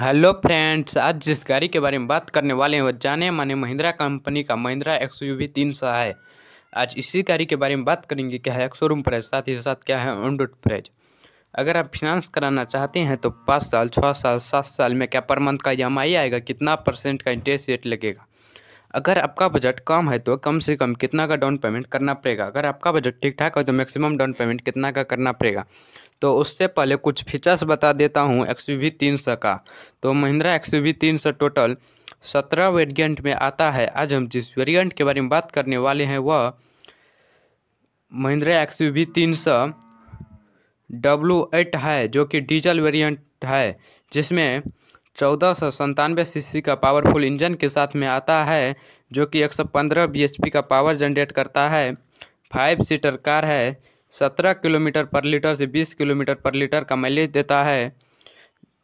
hello friends आज जिस गाड़ी के बारे में बात करने वाले हैं वो जाने माने महिंद्रा कंपनी का महिंद्रा एक्स यू वी तीन सौ है आज इसी गाड़ी के बारे में बात करेंगे क्या है एक्सो रूम प्राइज़ साथ ही साथ क्या है ऑन रोड प्राइज अगर आप फिनांस कराना चाहते हैं तो पाँच साल छः साल सात साल में क्या पर मंथ का ई आएगा कितना परसेंट का इंटरेस्ट रेट लगेगा अगर आपका बजट कम है तो कम से कम कितना का डाउन पेमेंट करना पड़ेगा अगर आपका बजट ठीक ठाक है तो मैक्सिमम डाउन पेमेंट कितना का करना पड़ेगा तो उससे पहले कुछ फीचर्स बता देता हूँ एक्स यू वी तीन सौ का तो महिंद्रा एक्स यू वी तीन सौ टोटल सत्रह वेरियंट में आता है आज हम जिस वेरियंट के बारे में बात करने वाले हैं वह महिंद्रा एक्स यू वी तीन सौ डब्लू एट है जो कि डीजल वेरियंट है जिसमें चौदह सौ संतानवे सी का पावरफुल इंजन के साथ में आता है जो कि एक सौ पंद्रह बी का पावर जनरेट करता है फाइव सीटर कार है सत्रह किलोमीटर पर लीटर से बीस किलोमीटर पर लीटर का माइलेज देता है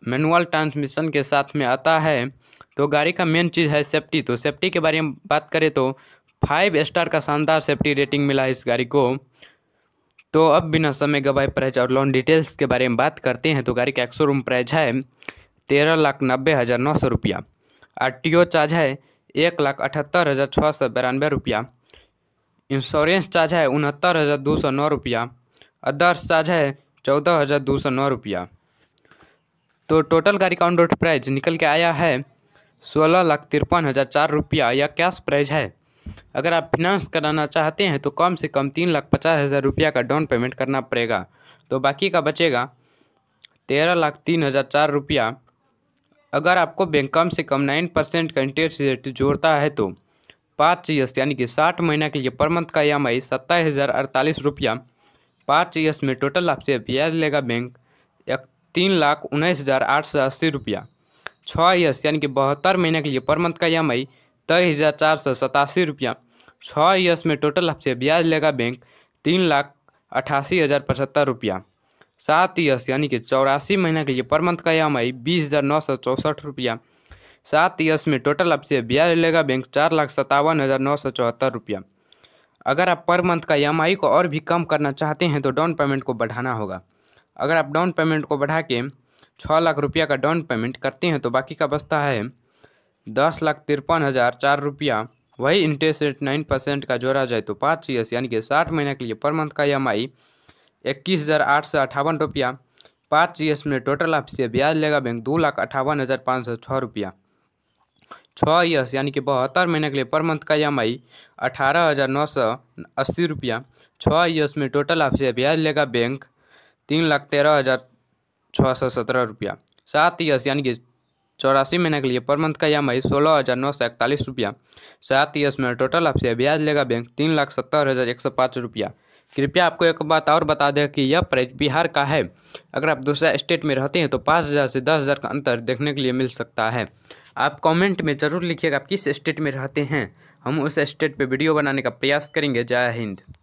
मैनुअल ट्रांसमिशन के साथ में आता है तो गाड़ी का मेन चीज़ है सेफ्टी तो सेफ्टी के बारे में बात करें तो फाइव स्टार का शानदार सेफ्टी रेटिंग मिला है इस गाड़ी को तो अब बिना समय गवाए प्राइज और लोन डिटेल्स के बारे में बात करते हैं तो गाड़ी का एक रूम प्राइज है तेरह लाख नब्बे हज़ार नौ सौ रुपया आर टी ओ चार्ज है एक लाख अठहत्तर हज़ार छः सौ बिरानवे रुपया इंश्योरेंस चार्ज है उनहत्तर हज़ार दो सौ नौ रुपया अदर्स चार्ज है चौदह हज़ार दो सौ नौ रुपया तो टोटल का रिकाउंट प्राइज निकल के आया है सोलह लाख तिरपन हज़ार चार रुपया या कैश प्राइज है अगर आप फिनांस कराना चाहते हैं तो कम से कम तीन लाख पचास हज़ार रुपया का डाउन पेमेंट करना पड़ेगा तो बाकी का बचेगा तेरह लाख तीन हज़ार चार रुपया अगर आपको बैंक कम से कम नाइन परसेंट का इंटरेस्ट रेट जोड़ता है तो पाँच ईयर्स यानी कि साठ महीना के लिए पर मंथ का ई एम आई सत्ताईस हज़ार अड़तालीस रुपया पाँच ईयर्स में टोटल आपसे ब्याज लेगा बैंक तीन लाख उन्नीस हज़ार आठ सौ अस्सी रुपया छः ईयर्स यानी कि बहत्तर महीने के लिए पर मंथ का ई एम आई तेईस हज़ार चार सौ सतासी रुपया छः ईयर्स में टोटल आपसे ब्याज लेगा बैंक तीन लाख अठासी हज़ार पचहत्तर रुपया सात ईयर्स यानी कि चौरासी महीना के लिए पर मंथ का ई एम आई बीस हज़ार नौ सौ चौंसठ रुपया सात ईयर्स में टोटल आपसे ब्याज लेगा बैंक चार लाख सत्तावन हज़ार नौ सौ चौहत्तर रुपया अगर आप पर मंथ का ई को और भी कम करना चाहते हैं तो डाउन पेमेंट को बढ़ाना होगा अगर आप डाउन पेमेंट को बढ़ा के छः लाख रुपया का डाउन पेमेंट करते हैं तो बाकी का बचता है दस लाख तिरपन हज़ार चार रुपया वही इंटरेस्ट रेट नाइन परसेंट का जोड़ा जाए तो पाँच ईयर्स यानी कि साठ महीने के लिए पर मंथ का ई इक्कीस हज़ार आठ सौ अट्ठावन रुपया पाँच जी एस में टोटल आपसे ब्याज लेगा बैंक दो लाख अट्ठावन हज़ार पाँच सौ छः रुपया छः ईयर्स यानी कि बहत्तर महीने के लिए पर मंथ का ई एम आई अठारह हज़ार नौ सौ अस्सी रुपया छः ईयर्स में टोटल आपसे ब्याज लेगा बैंक तीन लाख तेरह हज़ार छः सौ सत्रह रुपया सात ईयर्स यानी कि चौरासी महीने के लिए पर मंथ का ई एम आई सोलह हज़ार नौ सौ इकतालीस रुपया सात ईयर्स में टोटल आपसे ब्याज लेगा बैंक तीन लाख सत्तर हज़ार एक सौ पाँच रुपया कृपया आपको एक बात और बता दें कि यह प्राइज बिहार का है अगर आप दूसरा स्टेट में रहते हैं तो पाँच हज़ार से दस हज़ार का अंतर देखने के लिए मिल सकता है आप कमेंट में ज़रूर लिखिएगा आप किस स्टेट में रहते हैं हम उस स्टेट पे वीडियो बनाने का प्रयास करेंगे जय हिंद